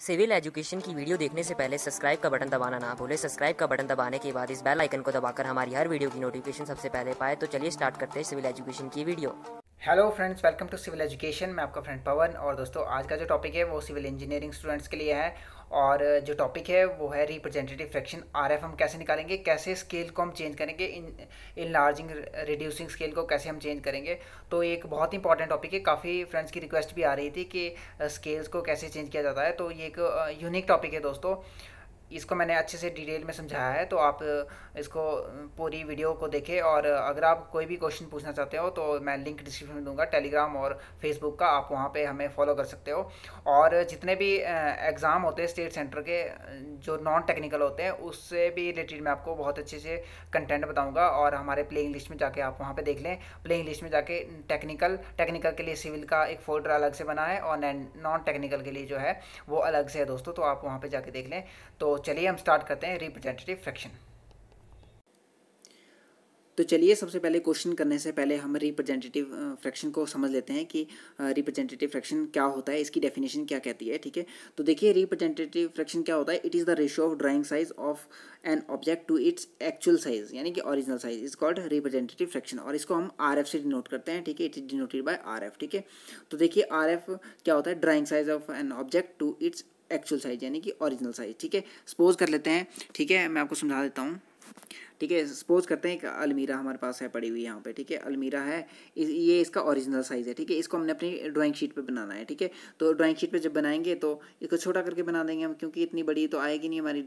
civil education की video देखने से पहले सब्सक्राइब का बटन दबाना ना भूले सब्सक्राइब का बटन दबाने के बाद इस बेल आइकन को दबाकर हमारी हर वीडियो की नोटिफिकेशन सबसे पहले पाए तो चलिए स्टार्ट करते हैं सिविल एजुकेशन की video hello friends welcome to civil education मैं आपका फ्रेंड पवन और दोस्तों आज का जो टॉपिक है वो सिविल इंजीनियरिंग स्टूडेंट्स के लिए है और जो टॉपिक है वो है रिप्रेजेंटेटिव फ्रैक्शन आर एफ हम कैसे निकालेंगे कैसे स्केल को हम चेंज करेंगे इन इन लार्जिंग रिड्यूसिंग स्केल को कैसे हम चेंज करेंगे तो एक बहुत इंपॉर्टेंट टॉपिक है काफ़ी फ्रेंड्स की रिक्वेस्ट भी आ रही थी कि स्केल्स को कैसे चेंज किया जाता है तो ये एक यूनिक टॉपिक है दोस्तों इसको मैंने अच्छे से डिटेल में समझाया है तो आप इसको पूरी वीडियो को देखें और अगर आप कोई भी क्वेश्चन पूछना चाहते हो तो मैं लिंक डिस्क्रिप्शन में दूंगा टेलीग्राम और फेसबुक का आप वहाँ पे हमें फॉलो कर सकते हो और जितने भी एग्ज़ाम होते हैं स्टेट सेंटर के जो नॉन टेक्निकल होते हैं उससे भी रिलेटेड मैं आपको बहुत अच्छे से कंटेंट बताऊँगा और हमारे प्लेइंग लिस्ट में जाके आप वहाँ पर देख लें प्लेइंग लिस्ट में जाके टेक्निकल टेक्निकल के लिए सिविल का एक फोल्डर अलग से बना है और नॉन टेक्निकल के लिए जो है वो अलग से है दोस्तों तो आप वहाँ पर जाके देख लें तो चलिए हम स्टार्ट करते हैं रिप्रेजेंटेटिव फ्रैक्शन तो चलिए सबसे पहले क्वेश्चन करने से पहले हम रिप्रेजेंटेटिव फ्रैक्शन को समझ लेते हैं कि रिप्रेजेंटेटिव फ्रैक्शन क्या होता है इसकी डेफिनेशन क्या कहती है ठीक है तो देखिए रिप्रेजेंटेटिव फ्रैक्शन क्या होता है it is the ratio of drawing size of an object to its actual size यानी कि original size is called representative fraction और इसको हम आर से डिनोट करते हैं ठीक है it is denoted by R ठीक है तो देखिए आर क्या होता है drawing size of an object to its actual size यानी कि ओरिजिनल साइज ठीक है सपोज कर लेते हैं ठीक है मैं आपको समझा देता हूँ ठीक है सपोज करते हैं एक अलमीरा हमारे पास है पड़ी हुई यहाँ पे ठीक है अलमीरा है इस, ये इसका ओरिजिनल साइज़ है ठीक है इसको हमने अपनी ड्राइंग शीट पे बनाना है ठीक है तो ड्राइंग शीट पे जब बनाएंगे तो इसको छोटा करके बना देंगे हम क्योंकि इतनी बड़ी तो आएगी नहीं हमारी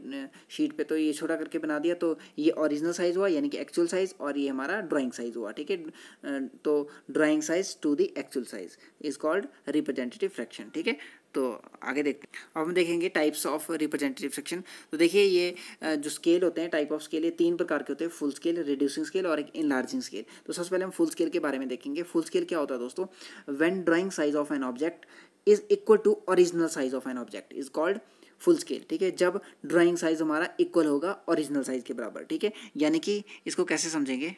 शीट पे तो ये छोटा करके बना दिया तो ये ऑरिजिनल साइज़ हुआ यानी कि एक्चुअल साइज़ और ये हमारा ड्राॅइंग साइज़ हुआ ठीक है तो drawing size to the actual size is called representative fraction ठीक है तो आगे देखते हैं अब हम देखेंगे टाइप्स ऑफ रिप्रेजेंटेटिव सेक्शन तो देखिए ये जो स्केल होते हैं टाइप ऑफ स्केल ये तीन प्रकार के होते हैं फुल स्केल रिड्यूसिंग स्केल और एक इनलार्जिंग स्केल तो सबसे पहले हम फुल स्केल के बारे में देखेंगे फुल स्केल क्या होता है दोस्तों when drawing size of an object is equal to original size of an object is called full scale ठीक है जब ड्राइंग साइज हमारा इक्वल होगा ओरिजिनल साइज के बराबर ठीक है यानी कि इसको कैसे समझेंगे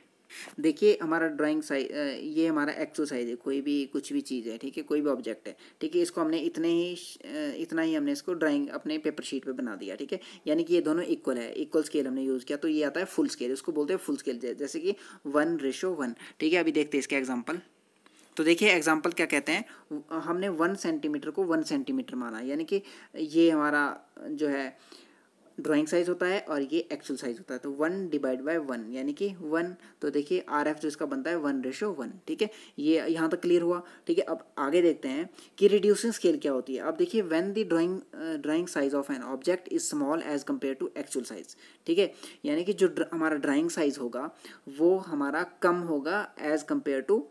देखिए हमारा ड्राइंग साइज ये हमारा एक्चुअल साइज है कोई भी कुछ भी चीज़ है ठीक है कोई भी ऑब्जेक्ट है ठीक है इसको हमने इतने ही इतना ही हमने इसको ड्राइंग अपने पेपर शीट पे बना दिया ठीक है यानी कि ये दोनों इक्वल है इक्वल स्केल हमने यूज़ किया तो ये आता है फुल स्केल इसको बोलते हैं फुल स्केल जैसे कि वन रेशो वन ठीक है अभी देखते हैं इसका एग्जाम्पल तो देखिए एग्जाम्पल क्या कहते हैं हमने वन सेंटीमीटर को वन सेंटीमीटर माना यानी कि ये हमारा जो है ड्राइंग साइज होता है और ये एक्चुअल साइज होता है तो वन डिवाइड बाय वन यानी कि वन तो देखिए आर एफ जो इसका बनता है वन रेशो वन ठीक है ये यहाँ तक क्लियर हुआ ठीक है अब आगे देखते हैं कि रिड्यूसिंग स्केल क्या होती है अब देखिए when the drawing drawing size of an object is small as compare to actual size ठीक है यानी कि जो हमारा ड्राइंग साइज होगा वो हमारा कम होगा as compare to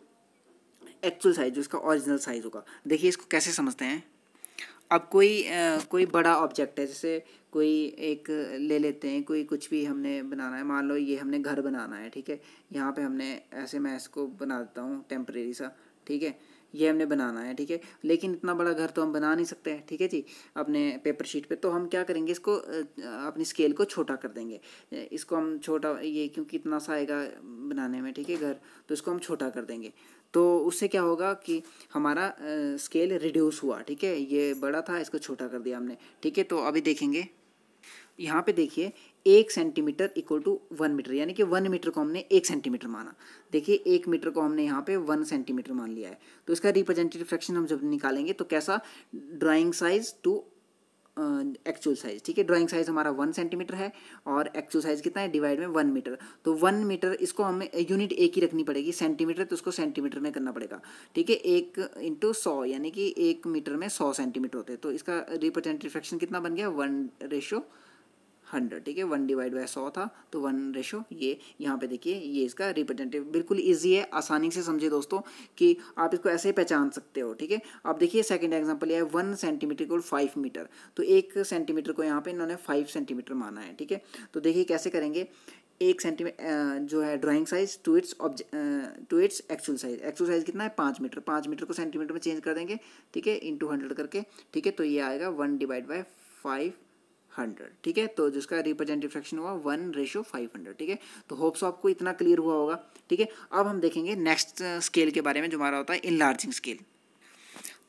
actual size जो इसका ओरिजिनल साइज होगा देखिए इसको कैसे समझते हैं अब कोई आ, कोई बड़ा ऑब्जेक्ट है जैसे कोई एक ले लेते हैं कोई कुछ भी हमने बनाना है मान लो ये हमने घर बनाना है ठीक है यहाँ पे हमने ऐसे मैं इसको बना देता हूँ टेम्परेरी सा ठीक है ये हमने बनाना है ठीक है लेकिन इतना बड़ा घर तो हम बना नहीं सकते हैं ठीक है जी अपने पेपर शीट पे तो हम क्या करेंगे इसको अपनी स्केल को छोटा कर देंगे इसको हम छोटा ये क्योंकि इतना सा आएगा बनाने में ठीक है घर तो इसको हम छोटा कर देंगे तो उससे क्या होगा कि हमारा स्केल रिड्यूस हुआ ठीक है ये बड़ा था इसको छोटा कर दिया हमने ठीक है तो अभी देखेंगे यहाँ पे देखिए एक centimetre equal to one metre यानी कि वन मीटर को हमने एक सेंटीमीटर माना देखिए एक मीटर को हमने यहाँ पे वन सेंटीमीटर मान लिया है तो इसका रिप्रेजेंटेटिव फ्रैक्शन हम जब निकालेंगे तो कैसा drawing size to actual size ठीक है ड्राइंग साइज़ हमारा वन सेंटीमीटर है और एक्चुअल साइज़ कितना है डिवाइड में वन मीटर तो वन मीटर इसको हमें यूनिट एक ही रखनी पड़ेगी सेंटीमीटर तो उसको सेंटीमीटर में करना पड़ेगा ठीक है एक इंटू सौ यानी कि एक मीटर में सौ सेंटीमीटर होते हैं तो इसका रिप्रेजेंटेटिव फ्रैक्शन कितना बन गया वन रेशो हंड्रेड ठीक है वन डिवाइड बाय सौ था तो वन रेशो ये यहाँ पे देखिए ये इसका रिप्रेजेंटेटिव बिल्कुल ईजी है आसानी से समझे दोस्तों कि आप इसको ऐसे ही पहचान सकते हो ठीक है अब देखिए सेकेंड एग्जाम्पल ये है वन सेंटीमीटर को फाइव मीटर तो एक सेंटीमीटर को यहाँ पे इन्होंने फाइव सेंटीमीटर माना है ठीक है तो देखिए कैसे करेंगे एक सेंटीमीटर जो है drawing size to its object to its actual size actual size कितना है पाँच मीटर पाँच मीटर को सेंटीमीटर में चेंज कर देंगे ठीक है इन टू हंड्रेड करके ठीक है तो ये आएगा one divide by five hundred ठीक है तो जिसका रिप्रेजेंट फ्रैक्शन हुआ वन रेशो फाइव हंड्रेड ठीक है तो होप्स आपको इतना क्लियर हुआ होगा ठीक है अब हम देखेंगे नेक्स्ट स्केल uh, के बारे में जो हमारा होता है इनलार्जिंग स्केल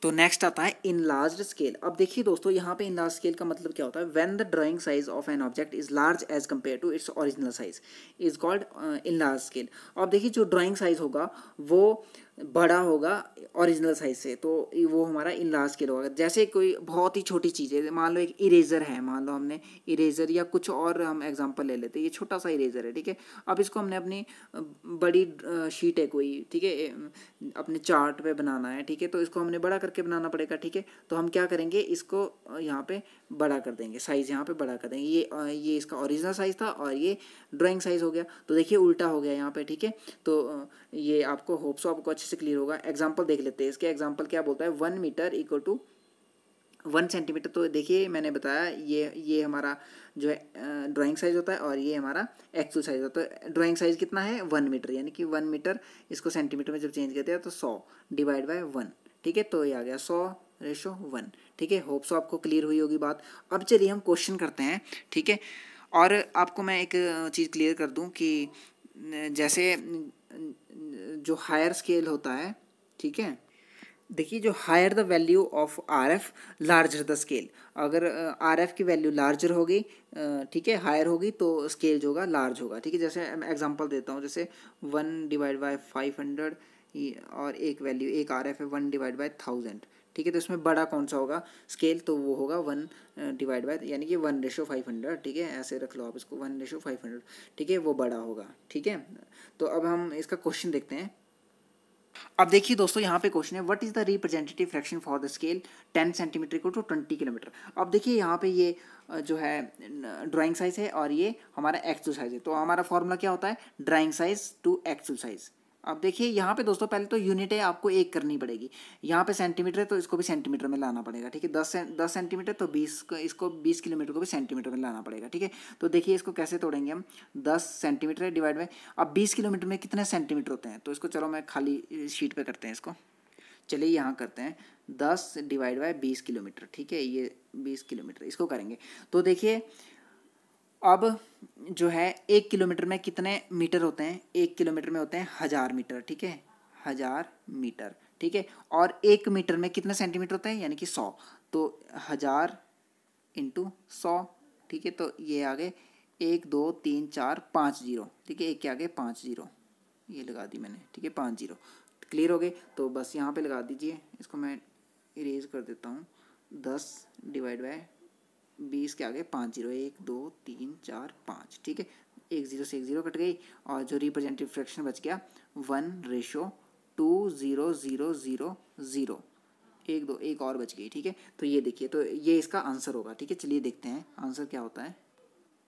तो नेक्स्ट आता है इनलार्ज स्केल अब देखिए दोस्तों यहाँ पे इनलार्ज स्केल का मतलब क्या होता है when the drawing size of an object is large as compare to its original size is called enlarge scale अब देखिए जो ड्राइंग साइज होगा वो uh, बड़ा होगा ओरिजिनल साइज से तो वो हमारा लार्ज स्केल होगा जैसे कोई बहुत ही छोटी चीज़ है मान लो एक इरेज़र है मान लो हमने इरेज़र या कुछ और हम एग्जांपल ले लेते हैं ये छोटा सा इरेज़र है ठीक है अब इसको हमने अपनी बड़ी शीट है कोई ठीक है अपने चार्ट पे बनाना है ठीक है तो इसको हमने बड़ा करके बनाना पड़ेगा ठीक है तो हम क्या करेंगे इसको यहाँ पर बड़ा कर देंगे साइज़ यहाँ पर बड़ा कर देंगे ये ये इसका ओरिजिनल साइज़ था और ये ड्राॅइंग साइज़ हो गया तो देखिए उल्टा हो गया यहाँ पर ठीक है तो ये आपको होप्स आपको अच्छा अच्छे से क्लियर होगा एग्जाम्पल देख लेते हैं इसके एग्जाम्पल क्या बोलता है one metre equal to one centimetre तो देखिए मैंने बताया ये ये हमारा जो है ड्राइंग साइज़ होता है और ये हमारा एक्चुअल साइज़ होता है ड्राइंग तो साइज़ कितना है वन मीटर यानी कि वन मीटर इसको सेंटीमीटर में जब चेंज करते हैं तो सौ डिवाइड बाय वन ठीक है तो ये आ गया सौ रेशो वन ठीक है होप सो आपको क्लियर हुई होगी बात अब चलिए हम क्वेश्चन करते हैं ठीक है और आपको मैं एक चीज़ क्लियर कर दूँ कि जैसे जो हायर स्केल होता है ठीक है देखिए जो higher the value of R F larger the scale अगर आर एफ की वैल्यू लार्जर होगी ठीक है हायर होगी तो स्केल जो होगा लार्ज होगा ठीक है जैसे मैं एग्जांपल देता हूँ जैसे one divide by five hundred और एक वैल्यू एक आर एफ है वन डिवाइड बाय थाउजेंड ठीक है तो इसमें बड़ा कौन सा होगा स्केल तो वो होगा वन डिवाइड बाय यानी कि वन रेशो फाइव हंड्रेड ठीक है ऐसे रख लो आप इसको वन रेशो फाइव हंड्रेड ठीक है वो बड़ा होगा ठीक है तो अब हम इसका क्वेश्चन देखते हैं अब देखिए दोस्तों यहाँ पे क्वेश्चन है what is the representative fraction for the scale ten centimetre को टू ट्वेंटी किलोमीटर अब देखिए यहाँ पे ये uh, जो है ड्राइंग uh, साइज़ है और ये हमारा एक्चुअल साइज़ है तो हमारा फॉर्मूला क्या होता है drawing size to actual size अब देखिए यहाँ पे दोस्तों पहले तो यूनिटें आपको एक करनी पड़ेगी यहाँ पे सेंटीमीटर है तो इसको भी सेंटीमीटर में लाना पड़ेगा ठीक है दस दस सेंटीमीटर तो बीस इसको बीस किलोमीटर को भी सेंटीमीटर में लाना पड़ेगा ठीक है तो देखिए इसको कैसे तोड़ेंगे हम दस सेंटीमीटर है डिवाइड में अब बीस किलोमीटर में कितने सेंटीमीटर होते हैं तो इसको चलो मैं खाली शीट पर करते हैं इसको चलिए यहाँ करते हैं दस डिवाइड बाय बीस किलोमीटर ठीक है ये बीस किलोमीटर इसको करेंगे तो देखिए अब जो है एक किलोमीटर में कितने मीटर होते हैं एक किलोमीटर में होते हैं हज़ार मीटर ठीक है हज़ार मीटर ठीक है और एक मीटर में कितने सेंटीमीटर होते हैं यानी कि सौ तो हज़ार इंटू सौ ठीक है तो ये आ गए एक दो तीन चार पाँच जीरो ठीक है एक के आगे पाँच जीरो ये लगा दी मैंने ठीक है पाँच जीरो क्लियर हो गए तो बस यहाँ पे लगा दीजिए इसको मैं इरेज कर देता हूँ दस डिवाइड बाय बीस के आगे पाँच जीरो एक दो तीन चार पाँच ठीक है एक जीरो से एक जीरो कट गई और जो रिप्रेजेंटेटिव फ्रैक्शन बच गया one ratio two zero zero zero zero एक दो एक और बच गई ठीक है तो ये देखिए तो ये इसका आंसर होगा ठीक है चलिए देखते हैं आंसर क्या होता है